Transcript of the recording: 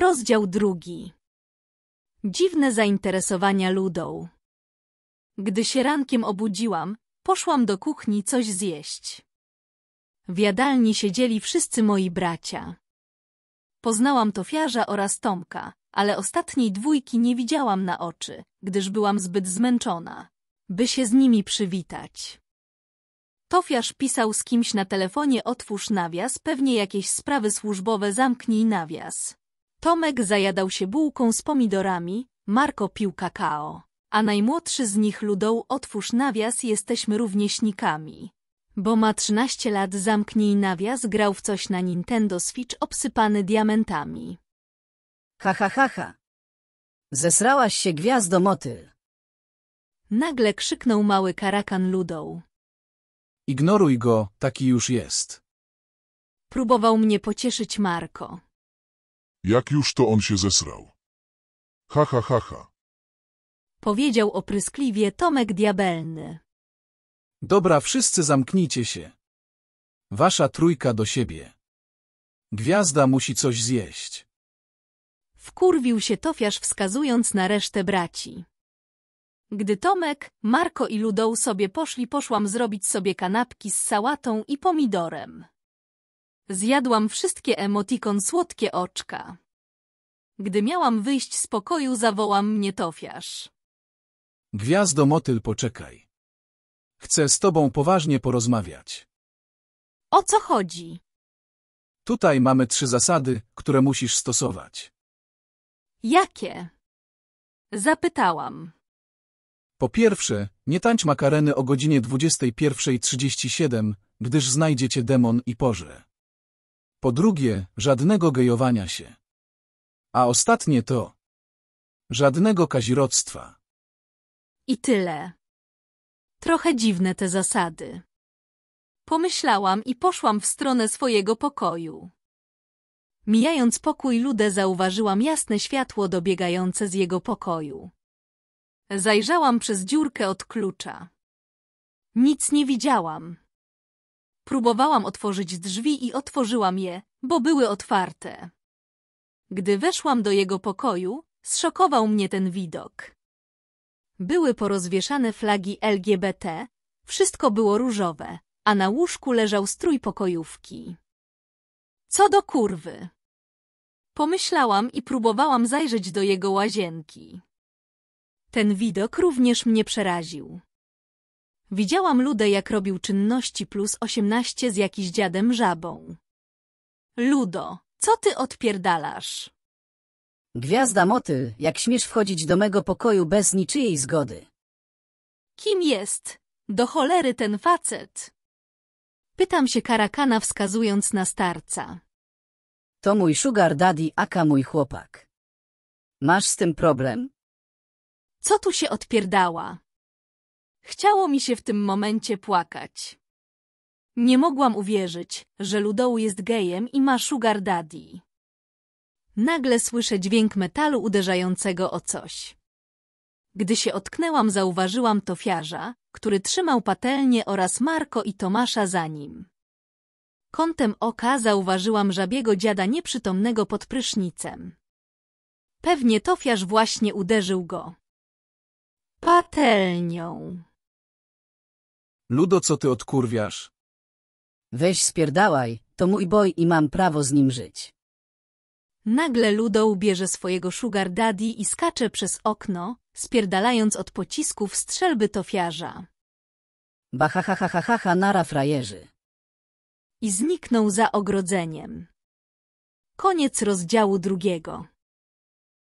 Rozdział drugi. Dziwne zainteresowania ludą. Gdy się rankiem obudziłam, poszłam do kuchni coś zjeść. W jadalni siedzieli wszyscy moi bracia. Poznałam Tofiarza oraz Tomka, ale ostatniej dwójki nie widziałam na oczy, gdyż byłam zbyt zmęczona, by się z nimi przywitać. Tofiarz pisał z kimś na telefonie otwórz nawias, pewnie jakieś sprawy służbowe zamknij nawias. Tomek zajadał się bułką z pomidorami, Marko pił kakao. A najmłodszy z nich ludoł otwórz nawias jesteśmy równieśnikami. Bo ma 13 lat zamknij nawias grał w coś na Nintendo Switch obsypany diamentami. Ha ha ha ha. Zesrałaś się gwiazdo motyl. Nagle krzyknął mały karakan ludą. Ignoruj go, taki już jest. Próbował mnie pocieszyć Marko. Jak już to on się zesrał. Ha, ha, ha, ha. Powiedział opryskliwie Tomek Diabelny. Dobra, wszyscy zamknijcie się. Wasza trójka do siebie. Gwiazda musi coś zjeść. Wkurwił się Tofiarz wskazując na resztę braci. Gdy Tomek, Marko i Ludoł sobie poszli, poszłam zrobić sobie kanapki z sałatą i pomidorem. Zjadłam wszystkie emotikon słodkie oczka. Gdy miałam wyjść z pokoju, zawołał mnie Tofiasz. Gwiazdo motyl, poczekaj. Chcę z tobą poważnie porozmawiać. O co chodzi? Tutaj mamy trzy zasady, które musisz stosować. Jakie? Zapytałam. Po pierwsze, nie tańcz makareny o godzinie 21.37, gdyż znajdziecie demon i porze. Po drugie, żadnego gejowania się. A ostatnie to żadnego kazirodztwa. I tyle. Trochę dziwne te zasady. Pomyślałam i poszłam w stronę swojego pokoju. Mijając pokój Ludę zauważyłam jasne światło dobiegające z jego pokoju. Zajrzałam przez dziurkę od klucza. Nic nie widziałam. Próbowałam otworzyć drzwi i otworzyłam je, bo były otwarte. Gdy weszłam do jego pokoju, zszokował mnie ten widok. Były porozwieszane flagi LGBT, wszystko było różowe, a na łóżku leżał strój pokojówki. Co do kurwy! Pomyślałam i próbowałam zajrzeć do jego łazienki. Ten widok również mnie przeraził. Widziałam Ludę, jak robił czynności plus 18 z jakiś dziadem żabą. Ludo, co ty odpierdalasz? Gwiazda motyl, jak śmiesz wchodzić do mego pokoju bez niczyjej zgody. Kim jest? Do cholery ten facet? Pytam się karakana wskazując na starca. To mój sugar daddy, aka mój chłopak. Masz z tym problem? Co tu się odpierdała? Chciało mi się w tym momencie płakać. Nie mogłam uwierzyć, że Ludoł jest gejem i ma sugar daddy. Nagle słyszę dźwięk metalu uderzającego o coś. Gdy się otknęłam, zauważyłam tofiarza, który trzymał patelnię oraz Marko i Tomasza za nim. Kątem oka zauważyłam żabiego dziada nieprzytomnego pod prysznicem. Pewnie tofiarz właśnie uderzył go. Patelnią. Ludo, co ty odkurwiasz? Weź spierdalaj, to mój boj i mam prawo z nim żyć. Nagle Ludo ubierze swojego sugar daddy i skacze przez okno, spierdalając od pocisków strzelby tofiarza. Bahahahahaha nara frajerzy. I zniknął za ogrodzeniem. Koniec rozdziału drugiego.